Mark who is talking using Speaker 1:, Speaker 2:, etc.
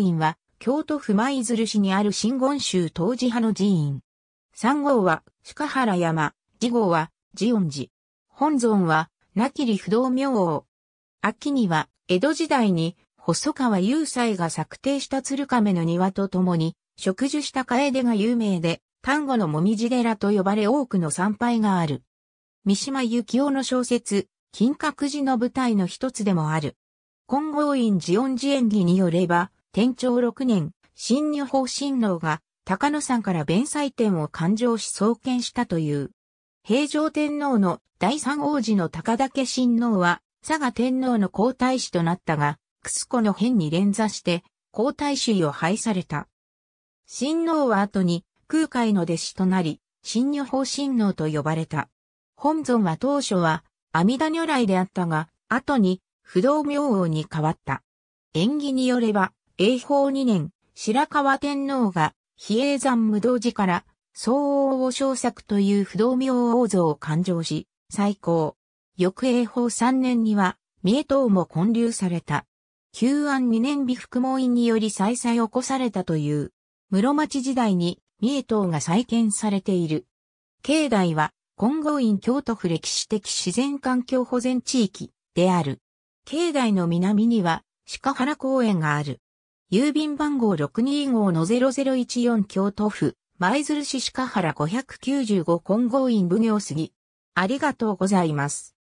Speaker 1: 院は、京都府舞鶴市にある真言宗当時派の寺院。三号は、鹿原山、次号は、慈恩寺。本尊は、名切不動明王。秋には、江戸時代に、細川雄斎が策定した鶴亀の庭とともに、植樹した楓が有名で、丹後のもみじ寺と呼ばれ多くの参拝がある。三島由紀夫の小説、金閣寺の舞台の一つでもある。金剛院寺恩寺演技によれば、天長6年、新女法親王が高野山から弁祭典を勘定し創建したという。平城天皇の第三王子の高岳親王は、佐賀天皇の皇太子となったが、クスコの変に連座して、皇太子を廃された。親王は後に、空海の弟子となり、新女法親王と呼ばれた。本尊は当初は、阿弥陀如来であったが、後に、不動明王に変わった。縁起によれば、永宝2年、白川天皇が、比叡山無道寺から、総王を小作という不動明王像を誕生し、最高。翌永宝3年には、三重党も建立された。旧安2年美福門院により再々起こされたという。室町時代に三重党が再建されている。境内は、金剛院京都府歴史的自然環境保全地域である。境内の南には、鹿原公園がある。郵便番号625-0014京都府、舞鶴市鹿原595金剛院奉行杉。ありがとうございます。